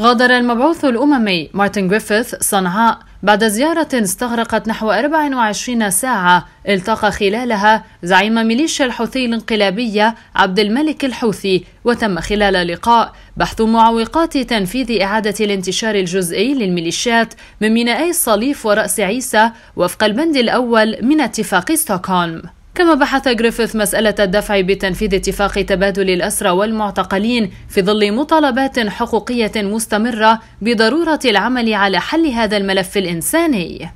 غادر المبعوث الأممي مارتن جريفيث صنعاء بعد زيارة استغرقت نحو 24 ساعة التقى خلالها زعيم ميليشيا الحوثي الانقلابية عبد الملك الحوثي وتم خلال لقاء بحث معوقات تنفيذ إعادة الانتشار الجزئي للميليشيات من مينائي الصليف ورأس عيسى وفق البند الأول من اتفاق ستوكهولم كما بحث جريفيث مسألة الدفع بتنفيذ اتفاق تبادل الأسرى والمعتقلين في ظل مطالبات حقوقية مستمرة بضرورة العمل على حل هذا الملف الإنساني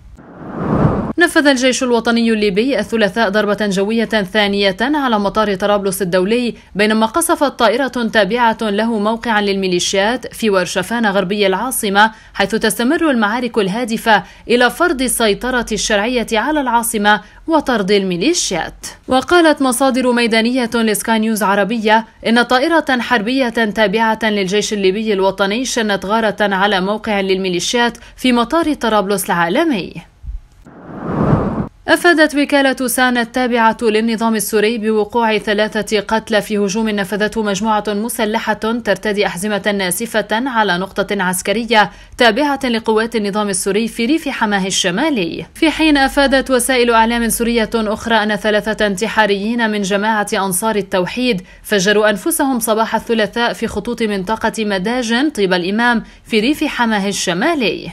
نفذ الجيش الوطني الليبي الثلاثاء ضربة جوية ثانية على مطار طرابلس الدولي بينما قصفت طائرة تابعة له موقعا للميليشيات في ورشفان غربي العاصمة حيث تستمر المعارك الهادفة إلى فرض السيطرة الشرعية على العاصمة وطرد الميليشيات وقالت مصادر ميدانية لسكاي نيوز عربية إن طائرة حربية تابعة للجيش الليبي الوطني شنت غارة على موقع للميليشيات في مطار طرابلس العالمي أفادت وكالة سانا التابعة للنظام السوري بوقوع ثلاثة قتلى في هجوم نفذته مجموعة مسلحة ترتدي أحزمة ناسفة على نقطة عسكرية تابعة لقوات النظام السوري في ريف حماه الشمالي في حين أفادت وسائل أعلام سورية أخرى أن ثلاثة انتحاريين من جماعة أنصار التوحيد فجروا أنفسهم صباح الثلاثاء في خطوط منطقة مداجن طيب الإمام في ريف حماه الشمالي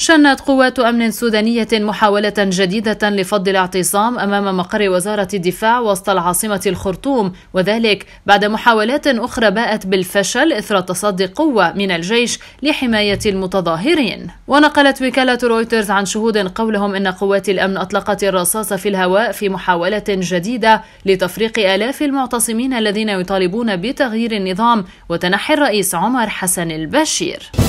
شنت قوات أمن سودانية محاولة جديدة لفض الاعتصام أمام مقر وزارة الدفاع وسط العاصمة الخرطوم وذلك بعد محاولات أخرى باءت بالفشل إثر تصدي قوة من الجيش لحماية المتظاهرين ونقلت وكالة رويترز عن شهود قولهم إن قوات الأمن أطلقت الرصاص في الهواء في محاولة جديدة لتفريق آلاف المعتصمين الذين يطالبون بتغيير النظام وتنحي الرئيس عمر حسن البشير